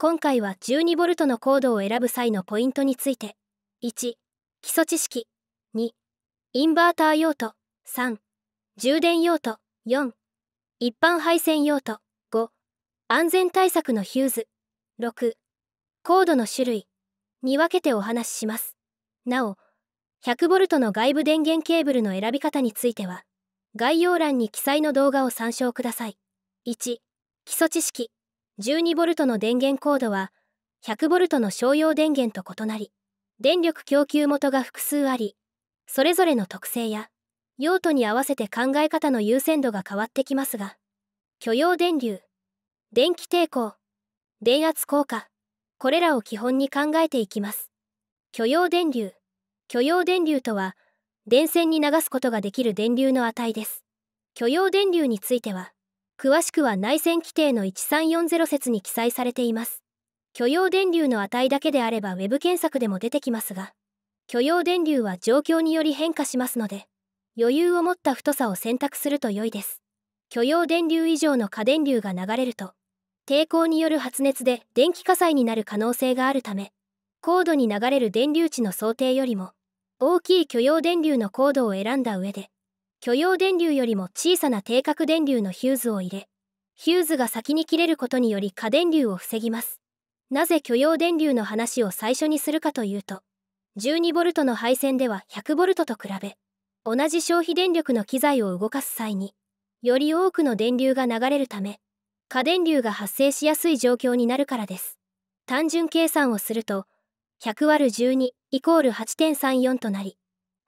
今回は 12V のコードを選ぶ際のポイントについて1基礎知識2インバーター用途3充電用途4一般配線用途5安全対策のヒューズ6コードの種類に分けてお話ししますなお 100V の外部電源ケーブルの選び方については概要欄に記載の動画を参照ください1基礎知識 12V の電源コードは 100V の商用電源と異なり電力供給元が複数ありそれぞれの特性や用途に合わせて考え方の優先度が変わってきますが許容電流電気抵抗電圧効果これらを基本に考えていきます許容電流許容電流とは電線に流すことができる電流の値です許容電流については詳しくは内線規定の1340節に記載されています許容電流の値だけであれば Web 検索でも出てきますが許容電流は状況により変化しますので余裕を持った太さを選択すると良いです許容電流以上の過電流が流れると抵抗による発熱で電気火災になる可能性があるため高度に流れる電流値の想定よりも大きい許容電流の高度を選んだ上で許容電流よりも小さな定格電流のヒューズを入れ、ヒューズが先に切れることにより過電流を防ぎます。なぜ許容電流の話を最初にするかというと、12V の配線では 100V と比べ、同じ消費電力の機材を動かす際に、より多くの電流が流れるため、過電流が発生しやすい状況になるからです。単純計算をすると、100÷12 イコール8.34となり、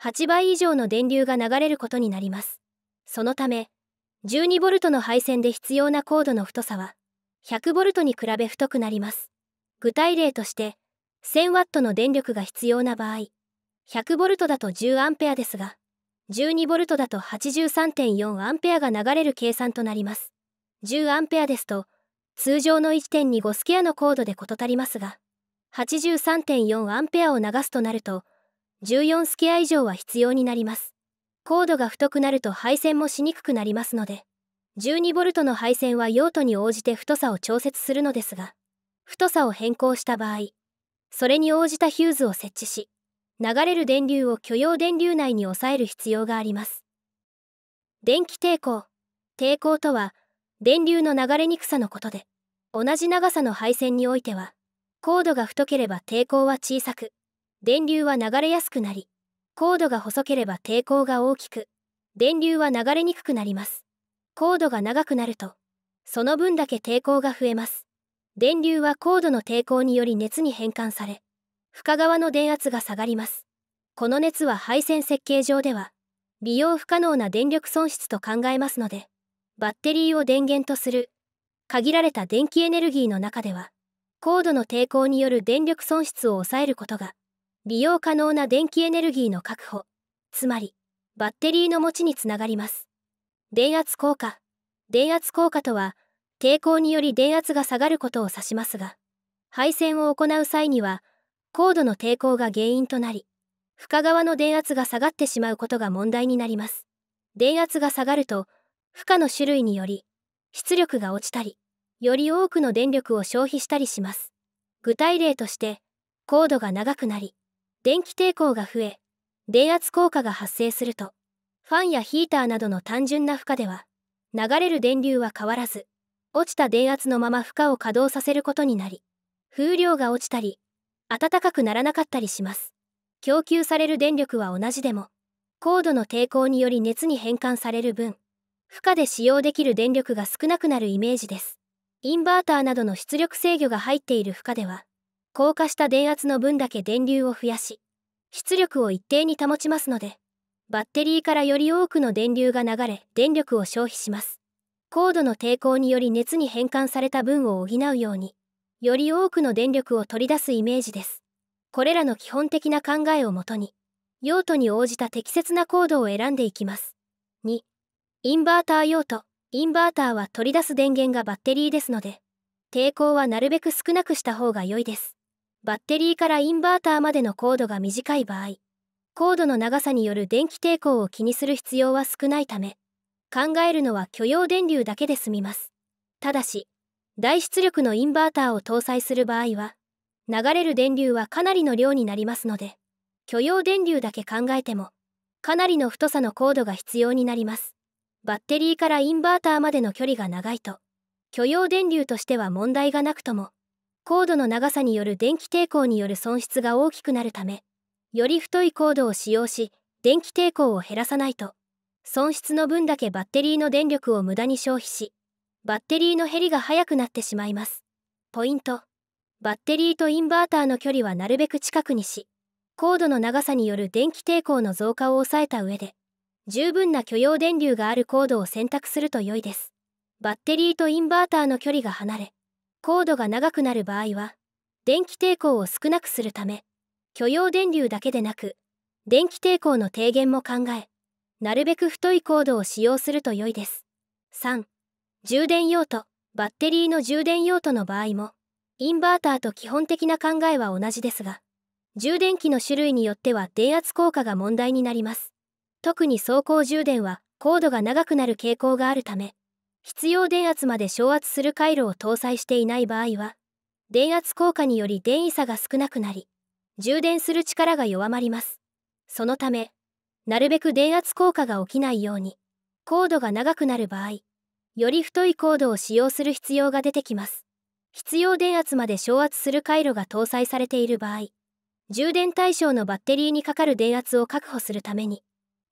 8倍以上の電流が流れることになります。そのため、12V の配線で必要なコードの太さは、100V に比べ太くなります。具体例として、1000W の電力が必要な場合、100V だと 10A ですが、12V だと 83.4A が流れる計算となります。10A ですと、通常の1.25スケアのコードで事足りますが、83.4A を流すとなると、14スケア以上は必要になります。コードが太くなると配線もしにくくなりますので、12V の配線は用途に応じて太さを調節するのですが、太さを変更した場合、それに応じたヒューズを設置し、流れる電流を許容電流内に抑える必要があります。電気抵抗。抵抗とは、電流の流れにくさのことで、同じ長さの配線においては、コードが太ければ抵抗は小さく、電流は流れやすくなりコードが細ければ抵抗が大きく電流は流れにくくなりますコードが長くなるとその分だけ抵抗が増えます電流はコードの抵抗により熱に変換され深側の電圧が下がりますこの熱は配線設計上では利用不可能な電力損失と考えますのでバッテリーを電源とする限られた電気エネルギーの中では高度の抵抗による電力損失を抑えることが利用可能な電気エネルギーの確保つまりバッテリーの持ちにつながります電圧効果電圧効果とは抵抗により電圧が下がることを指しますが配線を行う際には高度の抵抗が原因となり深側の電圧が下がってしまうことが問題になります電圧が下がると負荷の種類により出力が落ちたりより多くの電力を消費したりします具体例として高度が長くなり電気抵抗が増え電圧効果が発生するとファンやヒーターなどの単純な負荷では流れる電流は変わらず落ちた電圧のまま負荷を稼働させることになり風量が落ちたり暖かくならなかったりします供給される電力は同じでも高度の抵抗により熱に変換される分負荷で使用できる電力が少なくなるイメージですインバーターなどの出力制御が入っている負荷では硬化した電圧の分だけ電流を増やし出力を一定に保ちますのでバッテリーからより多くの電流が流れ電力を消費します高度の抵抗により熱に変換された分を補うようにより多くの電力を取り出すイメージですこれらの基本的な考えをもとに用途に応じた適切な高度を選んでいきます2インバーター用途インバーターは取り出す電源がバッテリーですので抵抗はなるべく少なくした方が良いですバッテリーからインバーターまでのコードが短い場合コードの長さによる電気抵抗を気にする必要は少ないため考えるのは許容電流だけで済みますただし大出力のインバーターを搭載する場合は流れる電流はかなりの量になりますので許容電流だけ考えてもかなりの太さのコードが必要になりますバッテリーからインバーターまでの距離が長いと許容電流としては問題がなくともコードの長さによる電気抵抗による損失が大きくなるためより太いコードを使用し電気抵抗を減らさないと損失の分だけバッテリーの電力を無駄に消費しバッテリーの減りが速くなってしまいますポイントバッテリーとインバーターの距離はなるべく近くにしコードの長さによる電気抵抗の増加を抑えた上で十分な許容電流があるコードを選択すると良いですバッテリーとインバーターの距離が離れコードが長くなる場合は電気抵抗を少なくするため許容電流だけでなく電気抵抗の低減も考えなるべく太いコードを使用すると良いです。3充電用途バッテリーの充電用途の場合もインバーターと基本的な考えは同じですが充電器の種類によっては電圧効果が問題になります特に走行充電はコードが長くなる傾向があるため必要電圧まで昇圧する回路を搭載していない場合は電圧効果により電位差が少なくなり充電する力が弱まりますそのためなるべく電圧効果が起きないようにコードが長くなる場合より太いコードを使用する必要が出てきます必要電圧まで昇圧する回路が搭載されている場合充電対象のバッテリーにかかる電圧を確保するために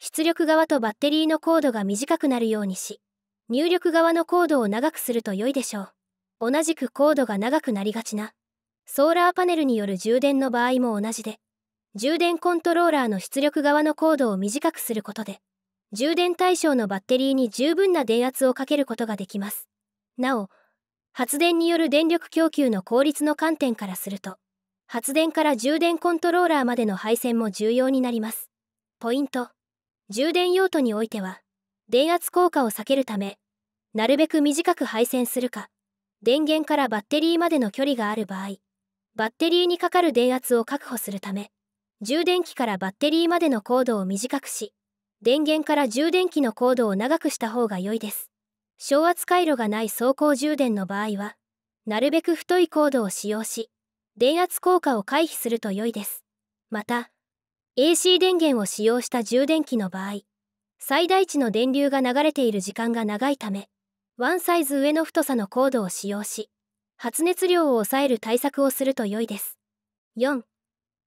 出力側とバッテリーのコードが短くなるようにし入力側のコードを長くすると良いでしょう。同じくコードが長くなりがちな。ソーラーパネルによる充電の場合も同じで、充電コントローラーの出力側のコードを短くすることで、充電対象のバッテリーに十分な電圧をかけることができます。なお、発電による電力供給の効率の観点からすると、発電から充電コントローラーまでの配線も重要になります。ポイント。充電用途においては、電圧効果を避けるためなるべく短く配線するか電源からバッテリーまでの距離がある場合バッテリーにかかる電圧を確保するため充電器からバッテリーまでのコードを短くし電源から充電器のコードを長くした方が良いです小圧回路がない走行充電の場合はなるべく太いコードを使用し電圧効果を回避すると良いですまた AC 電源を使用した充電器の場合最大値の電流が流れている時間が長いためワンサイズ上の太さのコードを使用し発熱量を抑える対策をすると良いです4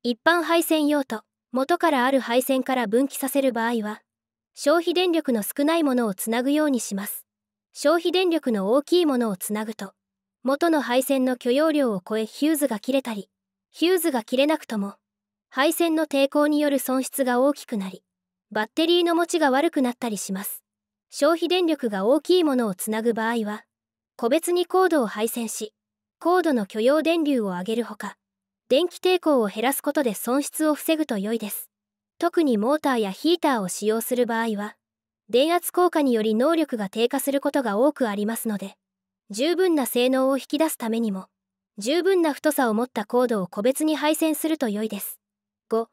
一般配線用途元からある配線から分岐させる場合は消費電力の少ないものをつなぐようにします消費電力の大きいものをつなぐと元の配線の許容量を超えヒューズが切れたりヒューズが切れなくとも配線の抵抗による損失が大きくなりバッテリーの持ちが悪くなったりします。消費電力が大きいものをつなぐ場合は、個別にコードを配線し、高度の許容電流を上げるほか、電気抵抗を減らすことで損失を防ぐと良いです。特にモーターやヒーターを使用する場合は、電圧効果により能力が低下することが多くありますので、十分な性能を引き出すためにも、十分な太さを持ったコードを個別に配線すると良いです。5.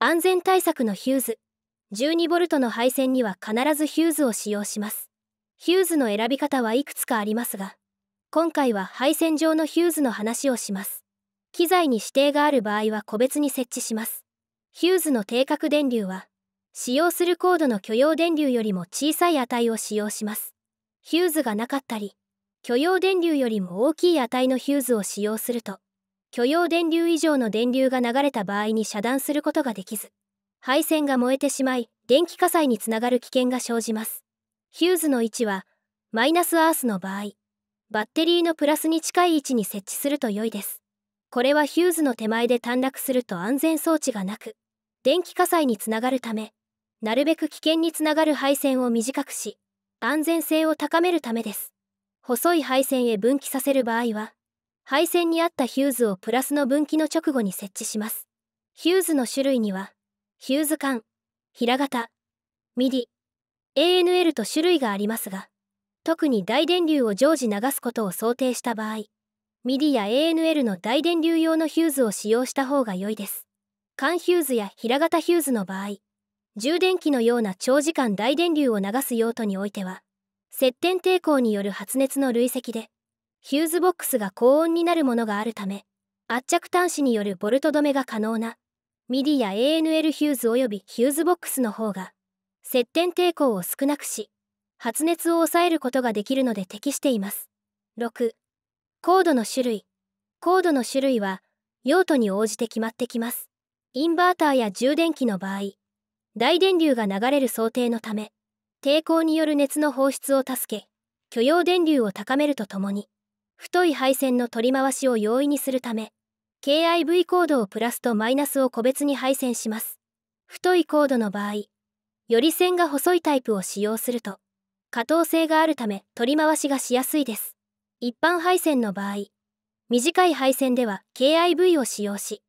安全対策のヒューズ。12V の配線には必ずヒューズを使用します。ヒューズの選び方はいくつかありますが、今回は配線上のヒューズの話をします。機材に指定がある場合は個別に設置します。ヒューズの定格電流は、使用するコードの許容電流よりも小さい値を使用します。ヒューズがなかったり、許容電流よりも大きい値のヒューズを使用すると、許容電流以上の電流が流れた場合に遮断することができず、配線が燃えてしまい電気火災につながる危険が生じますヒューズの位置はマイナスアースの場合バッテリーのプラスに近い位置に設置すると良いですこれはヒューズの手前で短絡すると安全装置がなく電気火災につながるためなるべく危険につながる配線を短くし安全性を高めるためです細い配線へ分岐させる場合は配線に合ったヒューズをプラスの分岐の直後に設置しますヒューズの種類にはヒューズ管、平型、ミディ、ANL と種類がありますが、特に大電流を常時流すことを想定した場合、ミディや ANL の大電流用のヒューズを使用した方が良いです。缶ヒューズや平型ヒューズの場合、充電器のような長時間大電流を流す用途においては、接点抵抗による発熱の累積で、ヒューズボックスが高温になるものがあるため、圧着端子によるボルト止めが可能なミディや ANL ヒューズ及びヒューズボックスの方が接点抵抗を少なくし発熱を抑えることができるので適しています。6コードの種類コードの種類は用途に応じて決まってきます。インバーターや充電器の場合大電流が流れる想定のため抵抗による熱の放出を助け許容電流を高めるとともに太い配線の取り回しを容易にするため KIV コードをプラスとマイナスを個別に配線します。太いコードの場合、より線が細いタイプを使用すると、可動性があるため取り回しがしやすいです。一般配線の場合、短い配線では KIV を使用し、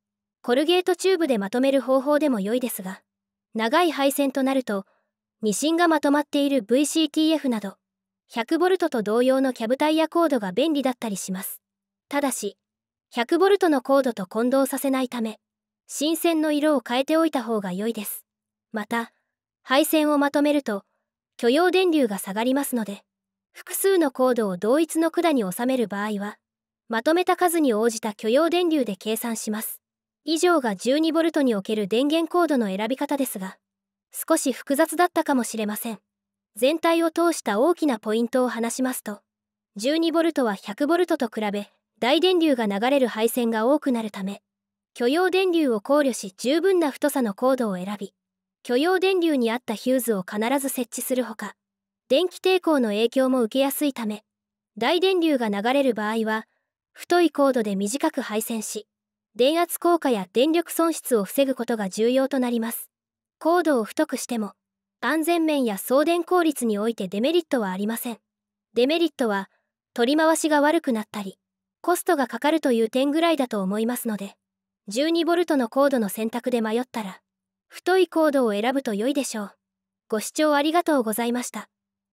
コルゲートチューブでまとめる方法でも良いですが、長い配線となると、ミシンがまとまっている VCTF など、100V と同様のキャブタイヤコードが便利だったりします。ただし、100ボルトのコードと混同させないため、新線の色を変えておいた方が良いです。また、配線をまとめると、許容電流が下がりますので、複数のコードを同一の管に収める場合は、まとめた数に応じた許容電流で計算します。以上が 12V における電源コードの選び方ですが、少し複雑だったかもしれません。全体を通した大きなポイントを話しますと、12V は 100V と比べ大電流が流れる配線が多くなるため許容電流を考慮し十分な太さのコードを選び許容電流に合ったヒューズを必ず設置するほか電気抵抗の影響も受けやすいため大電流が流れる場合は太いコードで短く配線し電圧効果や電力損失を防ぐことが重要となりますコードを太くしても安全面や送電効率においてデメリットはありませんデメリットは取り回しが悪くなったりコストがかかるという点ぐらいだと思いますので 12V のコードの選択で迷ったら太いコードを選ぶと良いでしょうご視聴ありがとうございました